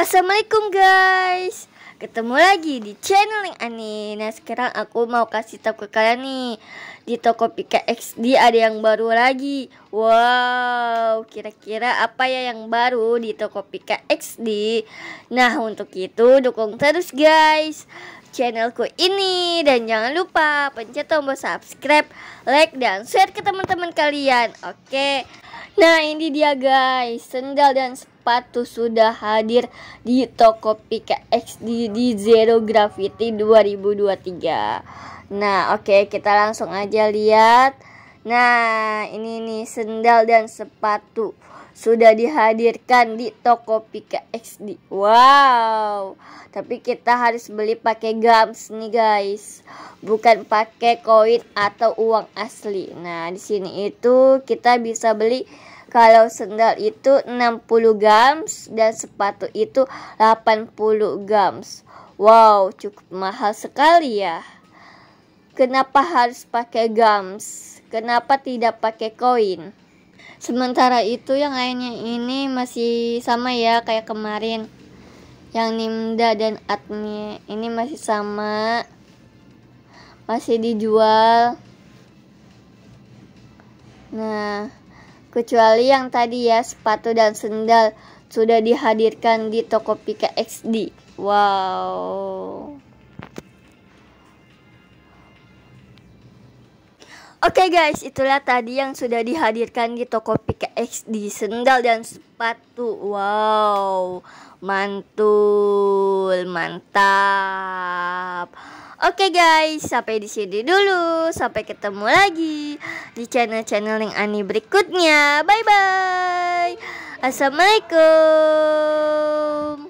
Assalamualaikum guys Ketemu lagi di channel yang aneh Nah sekarang aku mau kasih tau ke kalian nih Di Tokopedia XD ada yang baru lagi Wow Kira-kira apa ya yang baru di Tokopedia XD Nah untuk itu dukung terus guys channelku ini Dan jangan lupa pencet tombol subscribe Like dan share ke teman-teman kalian Oke okay. Nah ini dia guys, sendal dan sepatu sudah hadir di toko X di, di Zero Gravity 2023. Nah oke okay, kita langsung aja lihat. Nah ini nih sendal dan sepatu sudah dihadirkan di Pika XD. Wow, tapi kita harus beli pakai gams nih guys bukan pakai koin atau uang asli. Nah, di sini itu kita bisa beli kalau sendal itu 60 grams dan sepatu itu 80 grams. Wow, cukup mahal sekali ya. Kenapa harus pakai gams? Kenapa tidak pakai koin? Sementara itu yang lainnya ini masih sama ya kayak kemarin. Yang Nimda dan Atmi ini masih sama masih dijual nah kecuali yang tadi ya sepatu dan sendal sudah dihadirkan di Tokopedia XD wow Oke okay guys, itulah tadi yang sudah dihadirkan di Tokopedia XD sendal dan sepatu. Wow, mantul, mantap. Oke guys, sampai di sini dulu. Sampai ketemu lagi di channel-channel yang Ani berikutnya. Bye bye. Assalamualaikum.